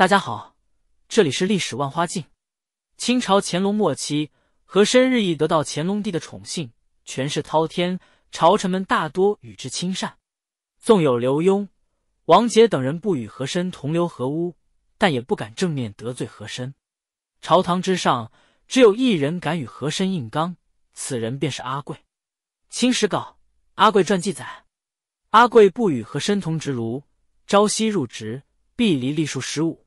大家好，这里是历史万花镜。清朝乾隆末期，和珅日益得到乾隆帝的宠幸，权势滔天，朝臣们大多与之亲善。纵有刘墉、王杰等人不与和珅同流合污，但也不敢正面得罪和珅。朝堂之上，只有一人敢与和珅硬刚，此人便是阿贵。清史稿《阿贵传》记载：阿贵不与和珅同职炉，朝夕入职，必离隶数十五。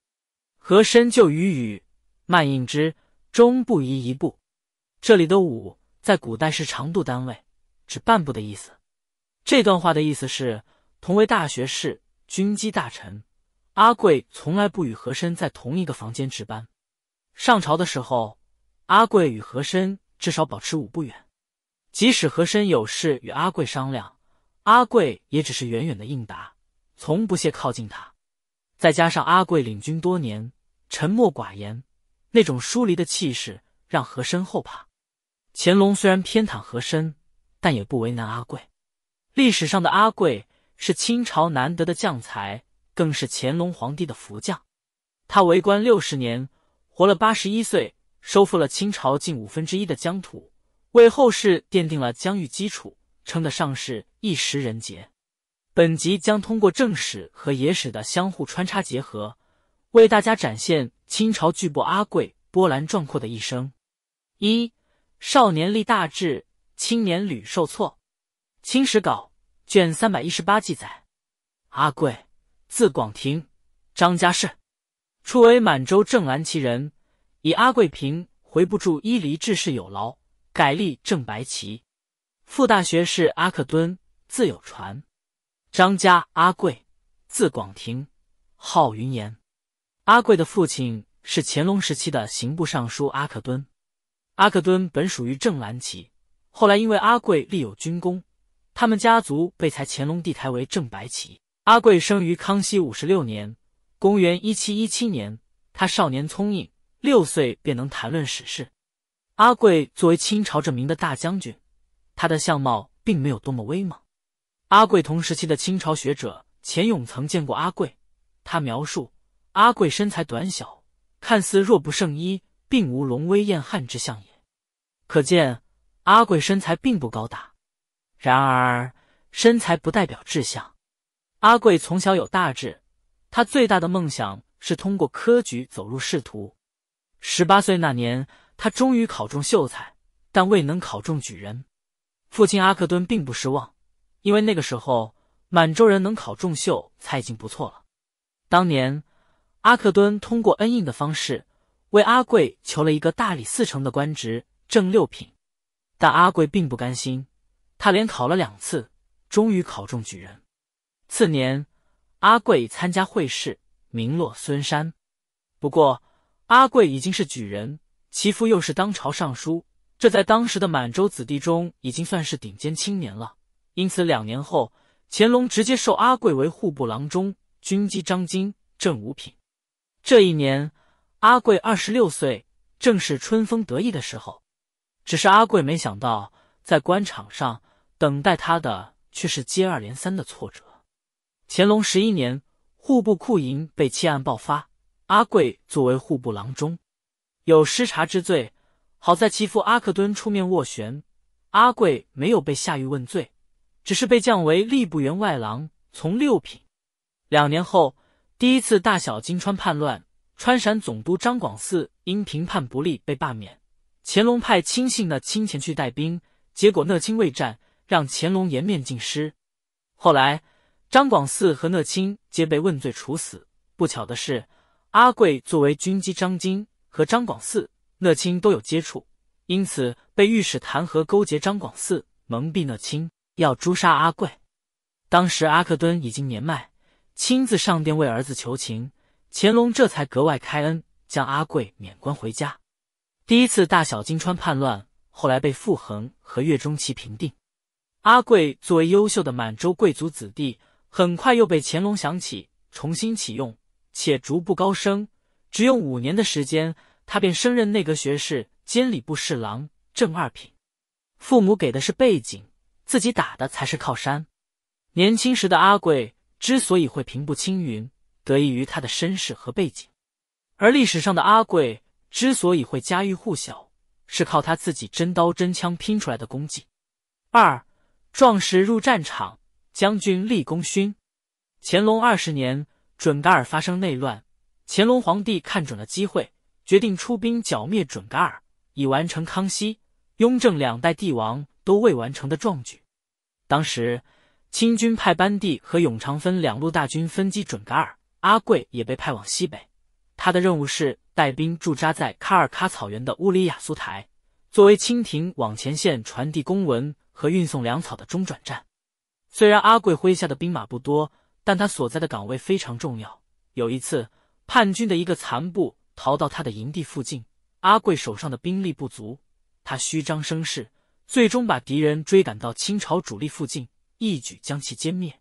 和珅就与语慢应之，终不移一步。这里的“五”在古代是长度单位，指半步的意思。这段话的意思是：同为大学士、军机大臣，阿贵从来不与和珅在同一个房间值班。上朝的时候，阿贵与和珅至少保持五步远。即使和珅有事与阿贵商量，阿贵也只是远远的应答，从不屑靠近他。再加上阿贵领军多年。沉默寡言，那种疏离的气势让和珅后怕。乾隆虽然偏袒和珅，但也不为难阿贵。历史上的阿贵是清朝难得的将才，更是乾隆皇帝的福将。他为官六十年，活了八十一岁，收复了清朝近五分之一的疆土，为后世奠定了疆域基础，称得上是一时人杰。本集将通过正史和野史的相互穿插结合。为大家展现清朝巨擘阿贵波澜壮阔的一生。一少年立大志，青年屡受挫。《清史稿》卷三百一十八记载：阿贵，字广庭，张家氏，初为满洲正蓝旗人，以阿贵平回不住伊犁志士有劳，改立正白旗。副大学士阿克敦字有传。张家阿贵，字广庭，号云岩。阿贵的父亲是乾隆时期的刑部尚书阿克敦。阿克敦本属于正蓝旗，后来因为阿贵立有军功，他们家族被裁乾隆帝台为正白旗。阿贵生于康熙五十六年（公元1717年），他少年聪颖，六岁便能谈论史事。阿贵作为清朝这名的大将军，他的相貌并没有多么威猛。阿贵同时期的清朝学者钱泳曾见过阿贵，他描述。阿贵身材短小，看似弱不胜衣，并无龙威燕汉之相也。可见阿贵身材并不高大。然而，身材不代表志向。阿贵从小有大志，他最大的梦想是通过科举走入仕途。十八岁那年，他终于考中秀才，但未能考中举人。父亲阿克敦并不失望，因为那个时候满洲人能考中秀才已经不错了。当年。阿克敦通过恩印的方式为阿贵求了一个大理寺丞的官职，正六品。但阿贵并不甘心，他连考了两次，终于考中举人。次年，阿贵参加会试，名落孙山。不过，阿贵已经是举人，其父又是当朝尚书，这在当时的满洲子弟中已经算是顶尖青年了。因此，两年后，乾隆直接授阿贵为户部郎中、军机张京，正五品。这一年，阿贵二十六岁，正是春风得意的时候。只是阿贵没想到，在官场上等待他的却是接二连三的挫折。乾隆十一年，户部库银被窃案爆发，阿贵作为户部郎中，有失察之罪。好在其父阿克敦出面斡旋，阿贵没有被下狱问罪，只是被降为吏部员外郎，从六品。两年后。第一次大小金川叛乱，川陕总督张广嗣因平叛不利被罢免。乾隆派亲信的讷前去带兵，结果讷青未战，让乾隆颜面尽失。后来，张广嗣和讷青皆被问罪处死。不巧的是，阿桂作为军机张京，和张广嗣、讷青都有接触，因此被御史弹劾勾结张广嗣，蒙蔽讷青，要诛杀阿桂。当时阿克敦已经年迈。亲自上殿为儿子求情，乾隆这才格外开恩，将阿桂免官回家。第一次大小金川叛乱，后来被傅恒和岳钟琪平定。阿桂作为优秀的满洲贵族子弟，很快又被乾隆想起，重新启用，且逐步高升。只用五年的时间，他便升任内阁学士、兼礼部侍郎，正二品。父母给的是背景，自己打的才是靠山。年轻时的阿贵之所以会平步青云，得益于他的身世和背景；而历史上的阿桂之所以会家喻户晓，是靠他自己真刀真枪拼出来的功绩。二，壮士入战场，将军立功勋。乾隆二十年，准噶尔发生内乱，乾隆皇帝看准了机会，决定出兵剿灭准噶尔，以完成康熙、雍正两代帝王都未完成的壮举。当时。清军派班第和永长分两路大军分击准噶尔，阿桂也被派往西北，他的任务是带兵驻扎在喀尔喀草原的乌里雅苏台，作为清廷往前线传递公文和运送粮草的中转站。虽然阿桂麾下的兵马不多，但他所在的岗位非常重要。有一次，叛军的一个残部逃到他的营地附近，阿桂手上的兵力不足，他虚张声势，最终把敌人追赶到清朝主力附近。一举将其歼灭。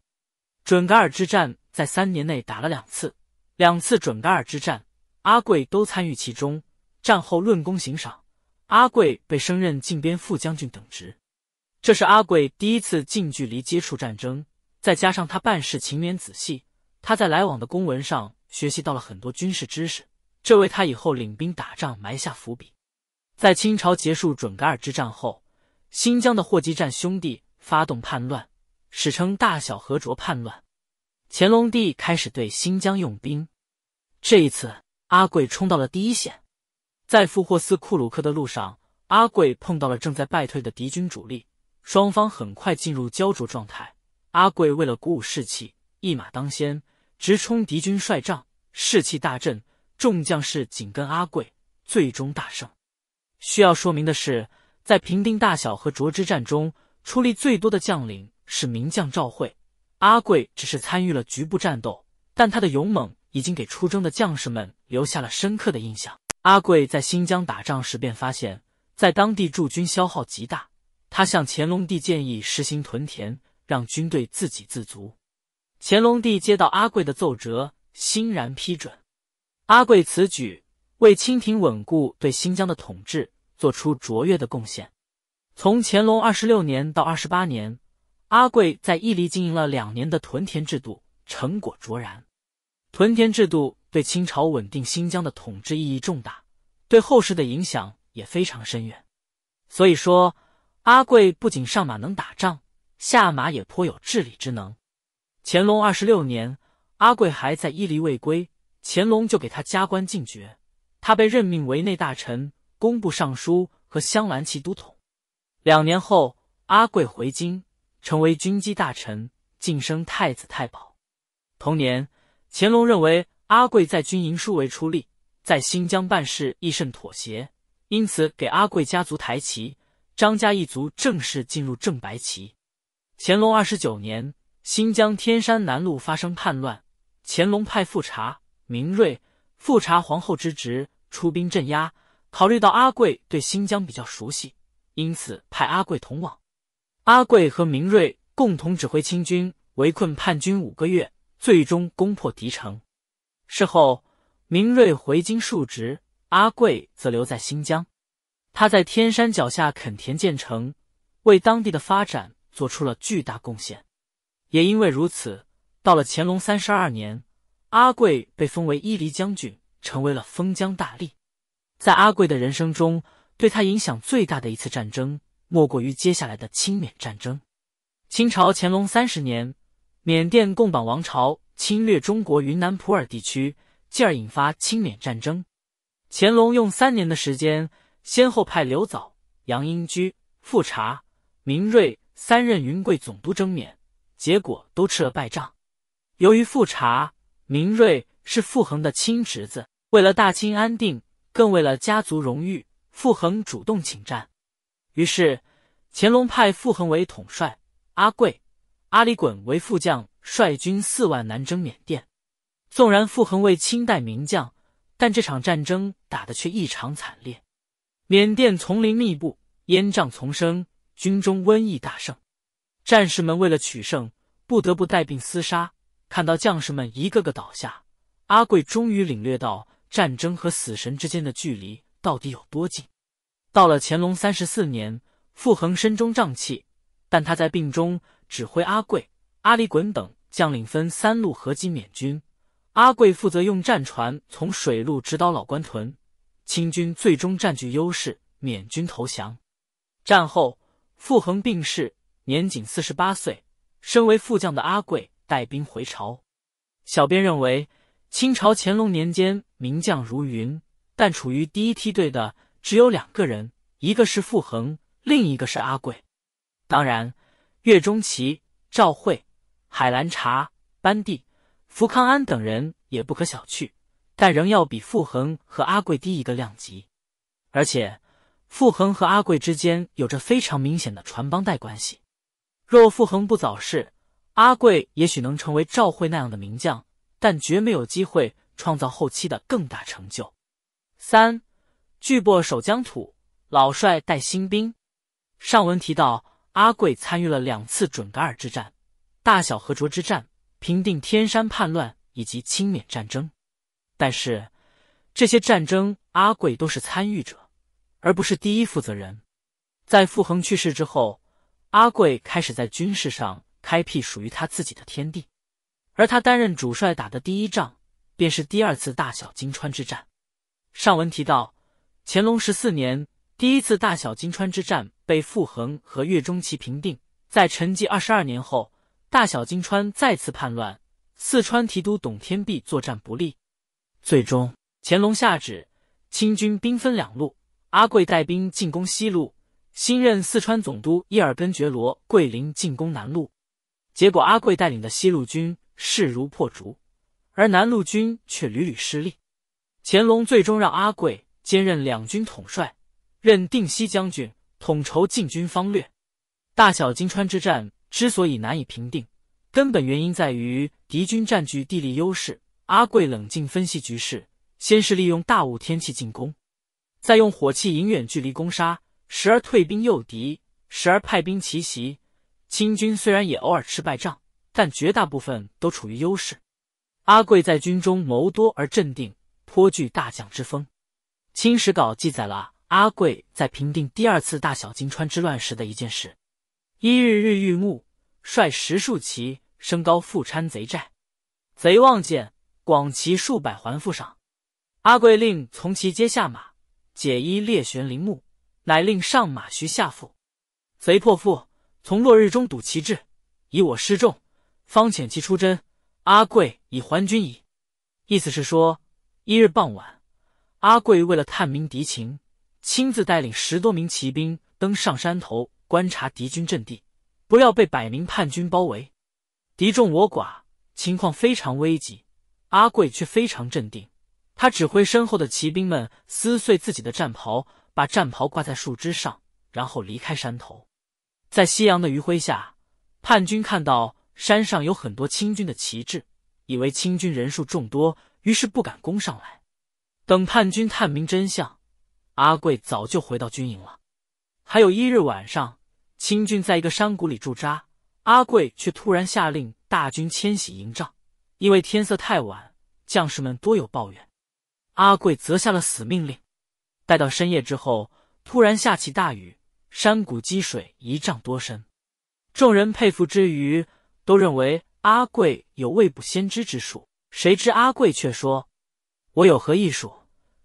准噶尔之战在三年内打了两次，两次准噶尔之战，阿桂都参与其中。战后论功行赏，阿桂被升任靖边副将军等职。这是阿桂第一次近距离接触战争，再加上他办事勤勉仔细，他在来往的公文上学习到了很多军事知识，这为他以后领兵打仗埋下伏笔。在清朝结束准噶尔之战后，新疆的霍集战兄弟发动叛乱。史称大小和卓叛乱，乾隆帝开始对新疆用兵。这一次，阿桂冲到了第一线，在富霍斯库鲁克的路上，阿桂碰到了正在败退的敌军主力，双方很快进入焦灼状态。阿桂为了鼓舞士气，一马当先，直冲敌军帅帐，士气大振。众将士紧跟阿桂，最终大胜。需要说明的是，在平定大小和卓之战中，出力最多的将领。是名将赵慧，阿贵只是参与了局部战斗，但他的勇猛已经给出征的将士们留下了深刻的印象。阿贵在新疆打仗时便发现，在当地驻军消耗极大，他向乾隆帝建议实行屯田，让军队自给自足。乾隆帝接到阿贵的奏折，欣然批准。阿贵此举为清廷稳固对新疆的统治做出卓越的贡献。从乾隆二十六年到二十八年。阿桂在伊犁经营了两年的屯田制度成果卓然，屯田制度对清朝稳定新疆的统治意义重大，对后世的影响也非常深远。所以说，阿桂不仅上马能打仗，下马也颇有治理之能。乾隆二十六年，阿桂还在伊犁未归，乾隆就给他加官进爵，他被任命为内大臣、工部尚书和镶蓝旗都统。两年后，阿桂回京。成为军机大臣，晋升太子太保。同年，乾隆认为阿桂在军营殊为出力，在新疆办事亦甚妥协，因此给阿桂家族抬旗，张家一族正式进入正白旗。乾隆二十九年，新疆天山南路发生叛乱，乾隆派富察、明瑞、富察皇后之侄出兵镇压。考虑到阿桂对新疆比较熟悉，因此派阿桂同往。阿桂和明瑞共同指挥清军围困叛军五个月，最终攻破敌城。事后，明瑞回京述职，阿桂则留在新疆。他在天山脚下垦田建城，为当地的发展做出了巨大贡献。也因为如此，到了乾隆三十二年，阿桂被封为伊犁将军，成为了封疆大吏。在阿桂的人生中，对他影响最大的一次战争。莫过于接下来的清缅战争。清朝乾隆三十年，缅甸共榜王朝侵略中国云南普洱地区，进而引发清缅战争。乾隆用三年的时间，先后派刘藻、杨英居、富察、明瑞三任云贵总督征缅，结果都吃了败仗。由于富察、明瑞是傅恒的亲侄子，为了大清安定，更为了家族荣誉，傅恒主动请战。于是，乾隆派傅恒为统帅，阿桂、阿里衮为副将，率军四万南征缅甸。纵然傅恒为清代名将，但这场战争打的却异常惨烈。缅甸丛林密布，烟瘴丛生，军中瘟疫大盛，战士们为了取胜，不得不带病厮杀。看到将士们一个个倒下，阿贵终于领略到战争和死神之间的距离到底有多近。到了乾隆三十四年，傅恒身中瘴气，但他在病中指挥阿贵、阿里衮等将领分三路合击缅军。阿贵负责用战船从水路直捣老关屯，清军最终占据优势，缅军投降。战后，傅恒病逝，年仅四十八岁。身为副将的阿贵带兵回朝。小编认为，清朝乾隆年间名将如云，但处于第一梯队的。只有两个人，一个是傅恒，另一个是阿贵。当然，岳中琪、赵慧、海兰察、班蒂、福康安等人也不可小觑，但仍要比傅恒和阿贵低一个量级。而且，傅恒和阿贵之间有着非常明显的传帮带关系。若傅恒不早逝，阿贵也许能成为赵慧那样的名将，但绝没有机会创造后期的更大成就。三。巨擘守疆土，老帅带新兵。上文提到，阿贵参与了两次准噶尔之战、大小和卓之战、平定天山叛乱以及清缅战争，但是这些战争阿贵都是参与者，而不是第一负责人。在傅恒去世之后，阿贵开始在军事上开辟属于他自己的天地，而他担任主帅打的第一仗便是第二次大小金川之战。上文提到。乾隆十四年，第一次大小金川之战被傅恒和岳钟琪平定。在沉寂二十二年后，大小金川再次叛乱。四川提督董天弼作战不利，最终乾隆下旨，清军兵分两路：阿桂带兵进攻西路，新任四川总督伊尔根觉罗桂林进攻南路。结果，阿桂带领的西路军势如破竹，而南路军却屡屡失利。乾隆最终让阿桂。兼任两军统帅，任定西将军，统筹进军方略。大小金川之战之所以难以平定，根本原因在于敌军占据地利优势。阿贵冷静分析局势，先是利用大雾天气进攻，再用火器引远距离攻杀，时而退兵诱敌，时而派兵奇袭。清军虽然也偶尔吃败仗，但绝大部分都处于优势。阿贵在军中谋多而镇定，颇具大将之风。《清史稿》记载了阿贵在平定第二次大小金川之乱时的一件事：一日日欲暮，率十数骑升高富川贼寨，贼望见广骑数百还复上，阿贵令从骑皆下马解衣列悬林木，乃令上马徐下腹。贼破腹，从落日中睹旗帜，以我失众，方遣其出征。阿贵以还军矣。意思是说，一日傍晚。阿贵为了探明敌情，亲自带领十多名骑兵登上山头观察敌军阵地，不料被百名叛军包围，敌众我寡，情况非常危急。阿贵却非常镇定，他指挥身后的骑兵们撕碎自己的战袍，把战袍挂在树枝上，然后离开山头。在夕阳的余晖下，叛军看到山上有很多清军的旗帜，以为清军人数众多，于是不敢攻上来。等叛军探明真相，阿贵早就回到军营了。还有一日晚上，清军在一个山谷里驻扎，阿贵却突然下令大军迁徙营帐，因为天色太晚，将士们多有抱怨，阿贵则下了死命令。待到深夜之后，突然下起大雨，山谷积水一丈多深，众人佩服之余，都认为阿贵有未卜先知之术。谁知阿贵却说：“我有何艺术？”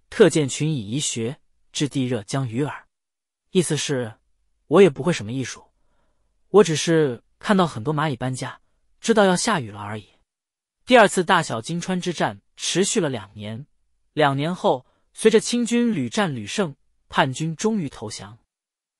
特见群以遗学，置地热将鱼耳。意思是，我也不会什么艺术，我只是看到很多蚂蚁搬家，知道要下雨了而已。第二次大小金川之战持续了两年，两年后，随着清军屡战屡胜，叛军终于投降。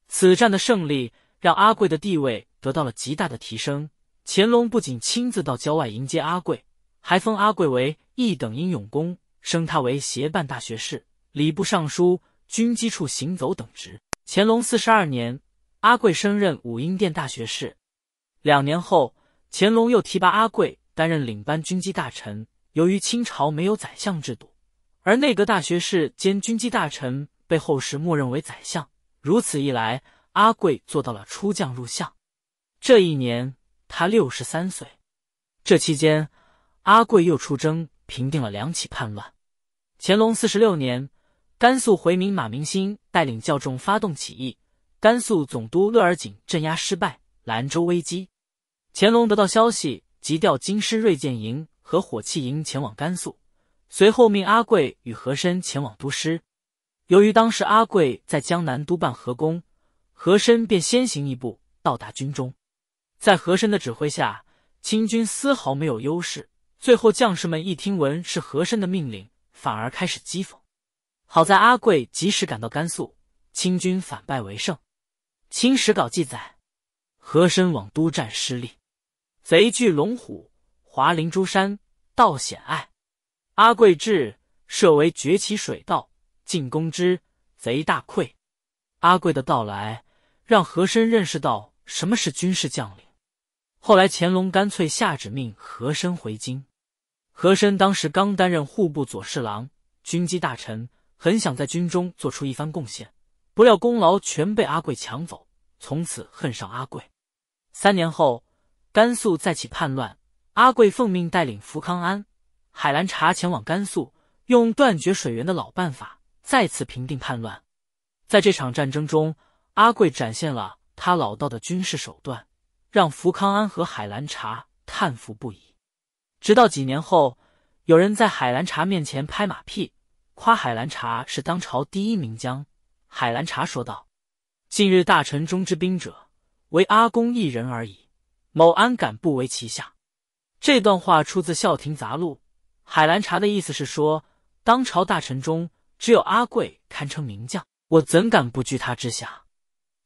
此战的胜利让阿桂的地位得到了极大的提升。乾隆不仅亲自到郊外迎接阿桂，还封阿桂为一等英勇公。升他为协办大学士、礼部尚书、军机处行走等职。乾隆四十二年，阿桂升任武英殿大学士。两年后，乾隆又提拔阿桂担任领班军机大臣。由于清朝没有宰相制度，而内阁大学士兼军机大臣被后世默认为宰相。如此一来，阿桂做到了出将入相。这一年，他六十三岁。这期间，阿桂又出征。平定了两起叛乱。乾隆四十六年，甘肃回民马明星带领教众发动起义，甘肃总督勒尔锦镇压失败，兰州危机。乾隆得到消息，急调京师锐剑营和火器营前往甘肃，随后命阿桂与和珅前往督师。由于当时阿桂在江南督办河工，和珅便先行一步到达军中。在和珅的指挥下，清军丝毫没有优势。最后，将士们一听闻是和珅的命令，反而开始讥讽。好在阿贵及时赶到甘肃，清军反败为胜。清史稿记载，和珅往督战失利，贼聚龙虎、华林诸山，道险隘。阿贵至，设为崛起水道，进攻之，贼大溃。阿贵的到来，让和珅认识到什么是军事将领。后来，乾隆干脆下旨命和珅回京。和珅当时刚担任户部左侍郎、军机大臣，很想在军中做出一番贡献，不料功劳全被阿桂抢走，从此恨上阿桂。三年后，甘肃再起叛乱，阿桂奉命带领福康安、海兰察前往甘肃，用断绝水源的老办法再次平定叛乱。在这场战争中，阿桂展现了他老道的军事手段。让福康安和海兰察叹服不已。直到几年后，有人在海兰察面前拍马屁，夸海兰察是当朝第一名将。海兰察说道：“近日大臣中之兵者，唯阿公一人而已，某安敢不为旗下？”这段话出自《孝亭杂录》，海兰察的意思是说，当朝大臣中只有阿贵堪称名将，我怎敢不居他之下？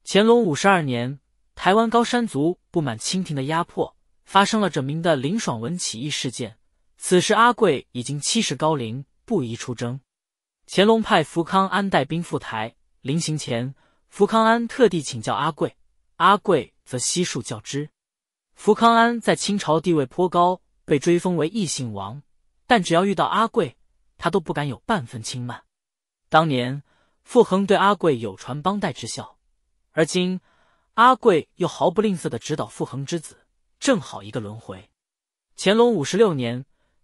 乾隆五十二年。台湾高山族不满清廷的压迫，发生了着名的林爽文起义事件。此时阿贵已经七十高龄，不宜出征。乾隆派福康安带兵赴台，临行前，福康安特地请教阿贵，阿贵则悉数教之。福康安在清朝地位颇高，被追封为异姓王，但只要遇到阿贵，他都不敢有半分轻慢。当年傅恒对阿贵有传帮带之效，而今。阿桂又毫不吝啬的指导傅恒之子，正好一个轮回。乾隆五十六年，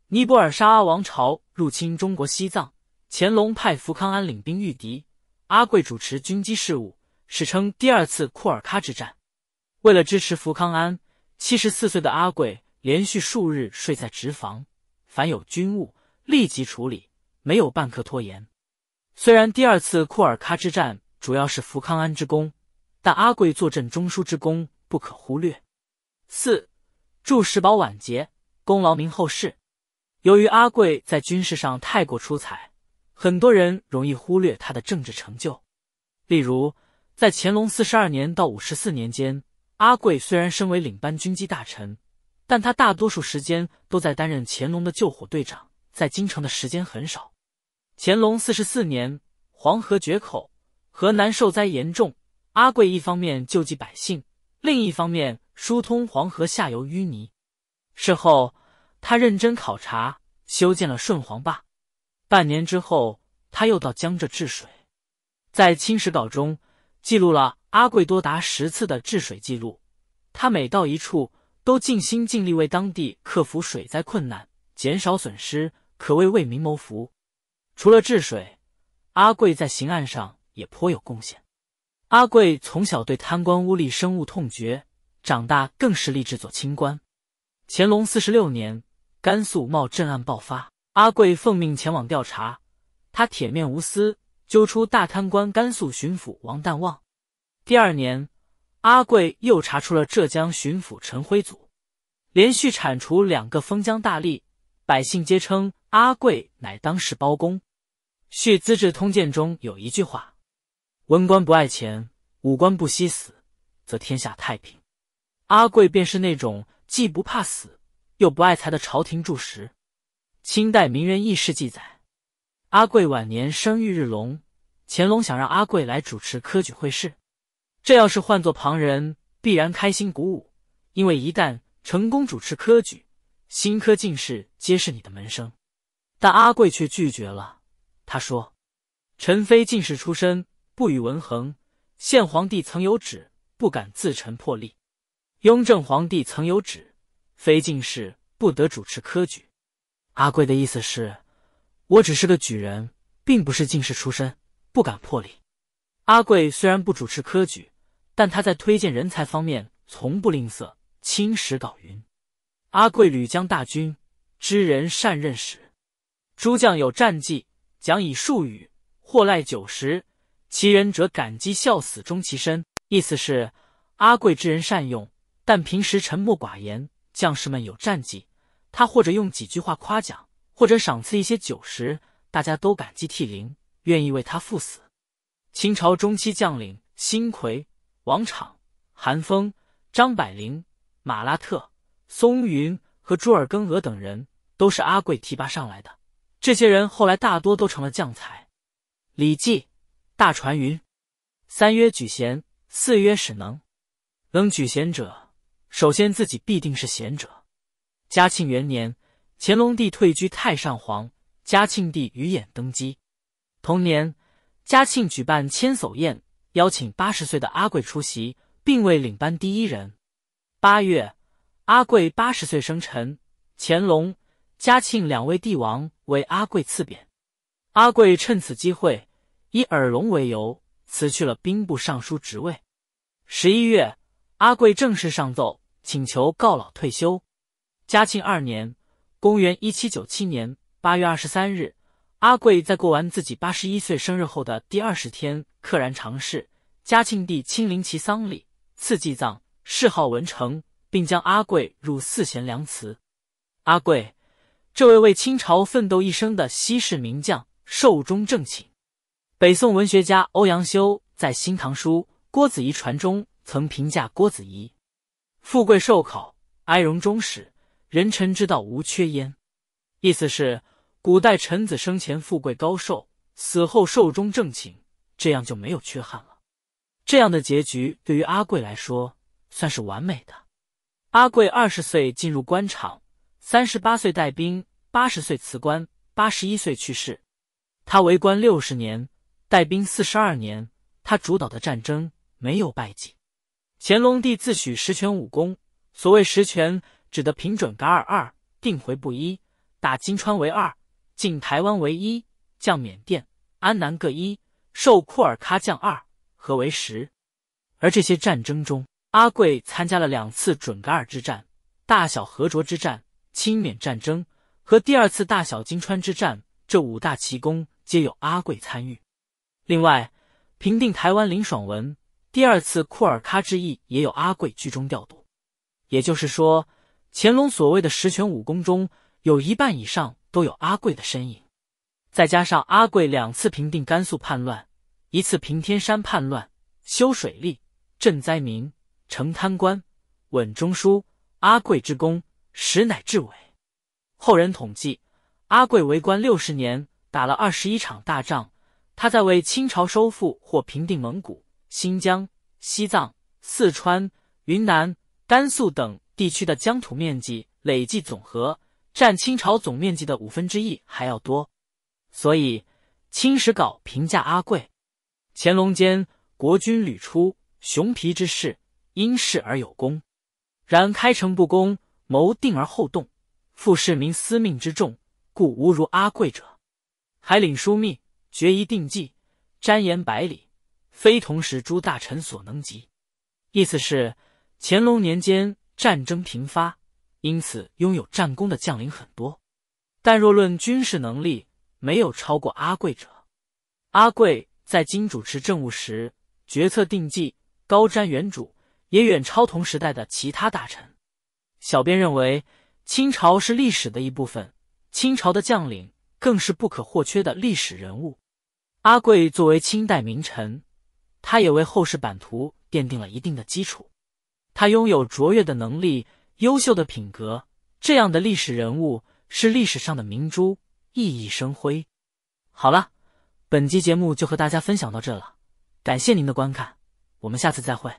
尼泊尔沙阿王朝入侵中国西藏，乾隆派福康安领兵御敌，阿桂主持军机事务，史称第二次库尔喀之战。为了支持福康安，七十四岁的阿桂连续数日睡在值房，凡有军务立即处理，没有半刻拖延。虽然第二次库尔喀之战主要是福康安之功。但阿桂坐镇中枢之功不可忽略。四祝石宝晚节，功劳名后世。由于阿桂在军事上太过出彩，很多人容易忽略他的政治成就。例如，在乾隆四十二年到五十四年间，阿桂虽然身为领班军机大臣，但他大多数时间都在担任乾隆的救火队长，在京城的时间很少。乾隆四十四年，黄河决口，河南受灾严重。阿贵一方面救济百姓，另一方面疏通黄河下游淤泥。事后，他认真考察，修建了顺黄坝。半年之后，他又到江浙治水，在《清史稿》中记录了阿贵多达十次的治水记录。他每到一处，都尽心尽力为当地克服水灾困难，减少损失，可谓为民谋福。除了治水，阿贵在刑案上也颇有贡献。阿贵从小对贪官污吏深恶痛绝，长大更是立志做清官。乾隆四十六年，甘肃冒赈案爆发，阿贵奉命前往调查，他铁面无私，揪出大贪官甘肃巡抚王旦旺。第二年，阿贵又查出了浙江巡抚陈辉祖，连续铲除两个封疆大吏，百姓皆称阿贵乃当世包公。《续资治通鉴》中有一句话。文官不爱钱，武官不惜死，则天下太平。阿贵便是那种既不怕死又不爱财的朝廷柱石。清代名人轶事记载，阿贵晚年生育日隆，乾隆想让阿贵来主持科举会试。这要是换做旁人，必然开心鼓舞，因为一旦成功主持科举，新科进士皆是你的门生。但阿贵却拒绝了。他说：“陈妃进士出身。”不与文衡。现皇帝曾有旨，不敢自陈破例。雍正皇帝曾有旨，非进士不得主持科举。阿贵的意思是，我只是个举人，并不是进士出身，不敢破例。阿贵虽然不主持科举，但他在推荐人才方面从不吝啬。青史稿云：阿贵屡将大军，知人善任使，诸将有战绩，讲以数语，或赖酒食。其人者，感激孝死终其身。意思是阿贵之人善用，但平时沉默寡言。将士们有战绩，他或者用几句话夸奖，或者赏赐一些酒食，大家都感激涕零，愿意为他赴死。清朝中期将领辛魁、王昶、韩风、张百灵、马拉特、松云和朱尔根俄等人，都是阿贵提拔上来的。这些人后来大多都成了将才。《礼记》。大传云：三曰举贤，四曰使能。能举贤者，首先自己必定是贤者。嘉庆元年，乾隆帝退居太上皇，嘉庆帝于衍登基。同年，嘉庆举办千叟宴，邀请八十岁的阿贵出席，并未领班第一人。八月，阿贵八十岁生辰，乾隆、嘉庆两位帝王为阿贵赐匾。阿贵趁此机会。以耳聋为由辞去了兵部尚书职位。十一月，阿桂正式上奏请求告老退休。嘉庆二年（公元1797年）八月二十三日，阿桂在过完自己八十一岁生日后的第二十天溘然长逝。嘉庆帝亲临其丧礼，赐祭葬，谥号文成，并将阿桂入四贤良祠。阿桂，这位为清朝奋斗一生的西式名将，寿终正寝。北宋文学家欧阳修在《新唐书·郭子仪传》中曾评价郭子仪：“富贵寿考，哀荣终始，人臣之道无缺焉。”意思是古代臣子生前富贵高寿，死后寿终正寝，这样就没有缺憾了。这样的结局对于阿贵来说算是完美的。阿贵二十岁进入官场，三十八岁带兵，八十岁辞官，八十一岁去世。他为官六十年。带兵四十二年，他主导的战争没有败绩。乾隆帝自诩十全武功，所谓十全，指的平准噶尔二，定回部一，打金川为二，进台湾为一，降缅甸、安南各一，受廓尔喀降二，合为十。而这些战争中，阿桂参加了两次准噶尔之战、大小和卓之战、清缅战争和第二次大小金川之战，这五大奇功皆有阿桂参与。另外，平定台湾林爽文、第二次库尔喀之役，也有阿桂居中调度。也就是说，乾隆所谓的十全武功中，有一半以上都有阿桂的身影。再加上阿桂两次平定甘肃叛乱，一次平天山叛乱，修水利、赈灾民、惩贪官、稳中枢，阿桂之功实乃至伟。后人统计，阿桂为官六十年，打了二十一场大仗。他在为清朝收复或平定蒙古、新疆、西藏、四川、云南、甘肃等地区的疆土面积累计总和，占清朝总面积的五分之一还要多。所以，清史稿评价阿贵：乾隆间，国君屡出熊皮之势，因事而有功，然开诚布公，谋定而后动，负市民司命之重，故无如阿贵者。”还领枢密。决一定计，瞻言百里，非同时诸大臣所能及。意思是乾隆年间战争频发，因此拥有战功的将领很多，但若论军事能力，没有超过阿贵者。阿贵在京主持政务时，决策定计，高瞻远瞩，也远超同时代的其他大臣。小编认为，清朝是历史的一部分，清朝的将领更是不可或缺的历史人物。阿贵作为清代名臣，他也为后世版图奠定了一定的基础。他拥有卓越的能力、优秀的品格，这样的历史人物是历史上的明珠，熠熠生辉。好了，本期节目就和大家分享到这了，感谢您的观看，我们下次再会。